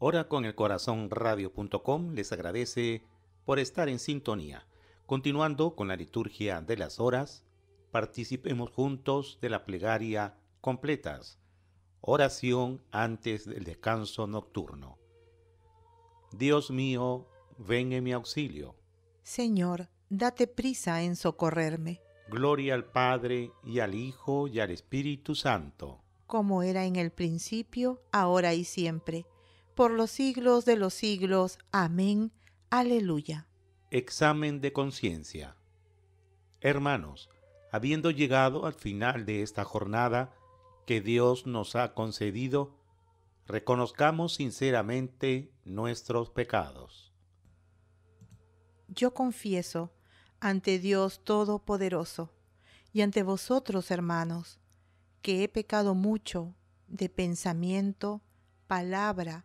Hora con el corazón radio.com les agradece por estar en sintonía. Continuando con la liturgia de las horas, participemos juntos de la plegaria completas, oración antes del descanso nocturno. Dios mío, ven en mi auxilio. Señor, date prisa en socorrerme. Gloria al Padre y al Hijo y al Espíritu Santo. Como era en el principio, ahora y siempre por los siglos de los siglos. Amén. Aleluya. Examen de conciencia Hermanos, habiendo llegado al final de esta jornada que Dios nos ha concedido, reconozcamos sinceramente nuestros pecados. Yo confieso ante Dios Todopoderoso y ante vosotros, hermanos, que he pecado mucho de pensamiento, palabra,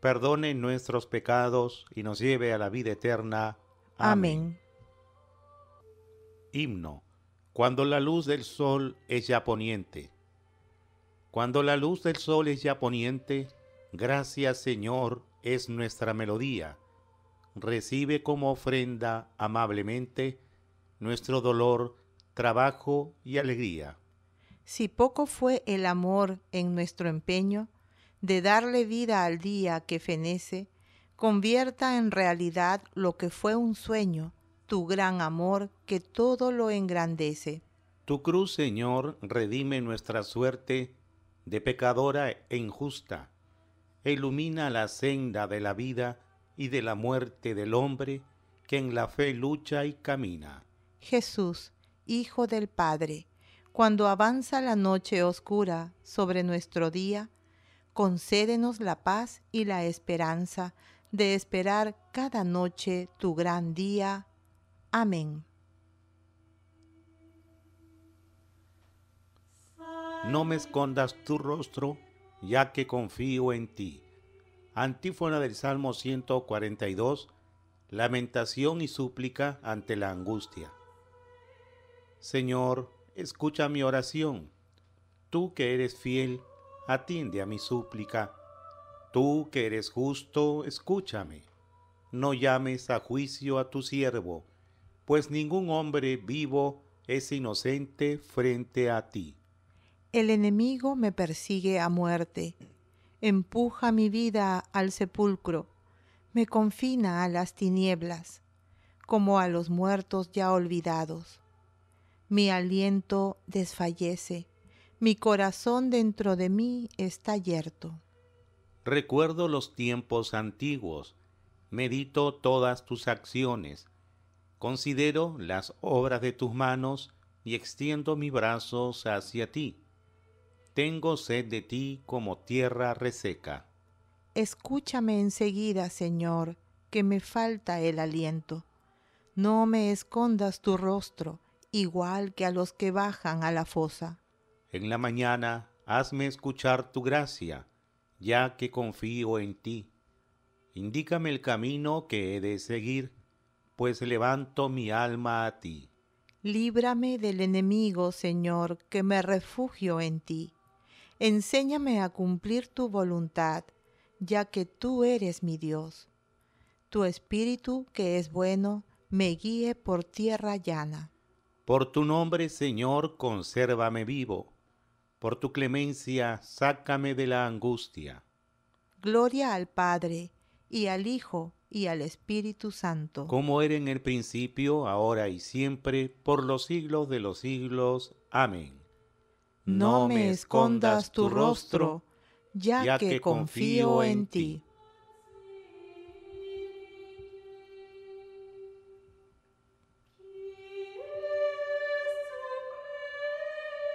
perdone nuestros pecados y nos lleve a la vida eterna. Amén. Himno. Cuando la luz del sol es ya poniente. Cuando la luz del sol es ya poniente, gracias Señor es nuestra melodía. Recibe como ofrenda amablemente nuestro dolor, trabajo y alegría. Si poco fue el amor en nuestro empeño, de darle vida al día que fenece, convierta en realidad lo que fue un sueño, tu gran amor que todo lo engrandece. Tu cruz, Señor, redime nuestra suerte de pecadora e injusta, e ilumina la senda de la vida y de la muerte del hombre que en la fe lucha y camina. Jesús, Hijo del Padre, cuando avanza la noche oscura sobre nuestro día, concédenos la paz y la esperanza de esperar cada noche tu gran día. Amén. No me escondas tu rostro, ya que confío en ti. Antífona del Salmo 142, lamentación y súplica ante la angustia. Señor, escucha mi oración. Tú que eres fiel, atiende a mi súplica. Tú que eres justo, escúchame. No llames a juicio a tu siervo, pues ningún hombre vivo es inocente frente a ti. El enemigo me persigue a muerte, empuja mi vida al sepulcro, me confina a las tinieblas, como a los muertos ya olvidados. Mi aliento desfallece mi corazón dentro de mí está yerto. Recuerdo los tiempos antiguos, medito todas tus acciones, considero las obras de tus manos y extiendo mis brazos hacia ti. Tengo sed de ti como tierra reseca. Escúchame enseguida, Señor, que me falta el aliento. No me escondas tu rostro, igual que a los que bajan a la fosa. En la mañana hazme escuchar tu gracia, ya que confío en ti. Indícame el camino que he de seguir, pues levanto mi alma a ti. Líbrame del enemigo, Señor, que me refugio en ti. Enséñame a cumplir tu voluntad, ya que tú eres mi Dios. Tu espíritu, que es bueno, me guíe por tierra llana. Por tu nombre, Señor, consérvame vivo por tu clemencia, sácame de la angustia. Gloria al Padre, y al Hijo, y al Espíritu Santo. Como era en el principio, ahora y siempre, por los siglos de los siglos. Amén. No me escondas tu rostro, ya, que confío en ti.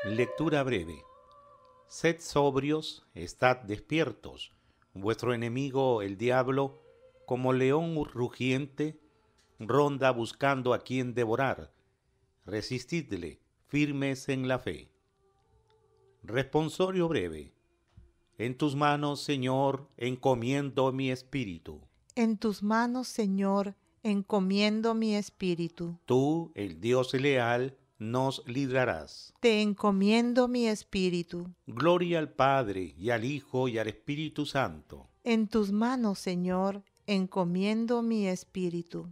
Lectura breve. Sed sobrios, estad despiertos. Vuestro enemigo, el diablo, como león rugiente, ronda buscando a quien devorar. Resistidle, firmes en la fe. Responsorio breve. En tus manos, Señor, encomiendo mi espíritu. En tus manos, Señor, encomiendo mi espíritu. Tú, el Dios leal, nos librarás. Te encomiendo mi espíritu. Gloria al Padre y al Hijo y al Espíritu Santo. En tus manos, Señor, encomiendo mi espíritu.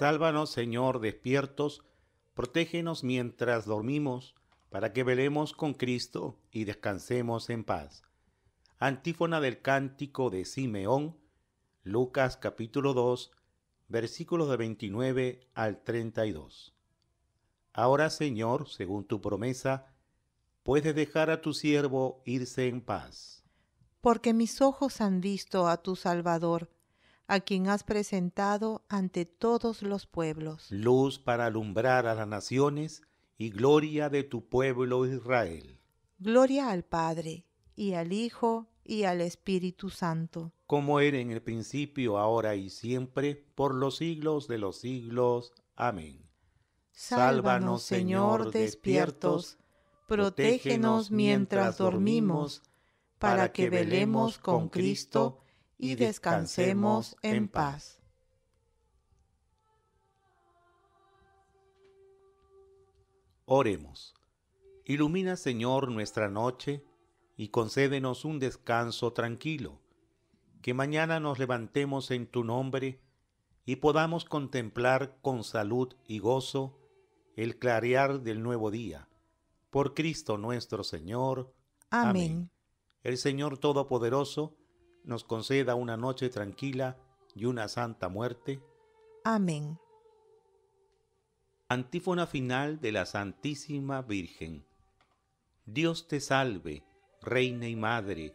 Sálvanos, Señor, despiertos, protégenos mientras dormimos, para que velemos con Cristo y descansemos en paz. Antífona del cántico de Simeón, Lucas capítulo 2, versículos de 29 al 32. Ahora, Señor, según tu promesa, puedes dejar a tu siervo irse en paz. Porque mis ojos han visto a tu Salvador, a quien has presentado ante todos los pueblos. Luz para alumbrar a las naciones y gloria de tu pueblo Israel. Gloria al Padre, y al Hijo, y al Espíritu Santo como era en el principio, ahora y siempre, por los siglos de los siglos. Amén. Sálvanos, Señor, despiertos, protégenos mientras dormimos, para que velemos con Cristo y descansemos en paz. Oremos. Ilumina, Señor, nuestra noche y concédenos un descanso tranquilo que mañana nos levantemos en tu nombre y podamos contemplar con salud y gozo el clarear del nuevo día. Por Cristo nuestro Señor. Amén. El Señor Todopoderoso nos conceda una noche tranquila y una santa muerte. Amén. Antífona final de la Santísima Virgen. Dios te salve, Reina y Madre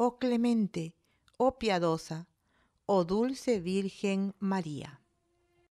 oh clemente, oh piadosa, oh dulce Virgen María.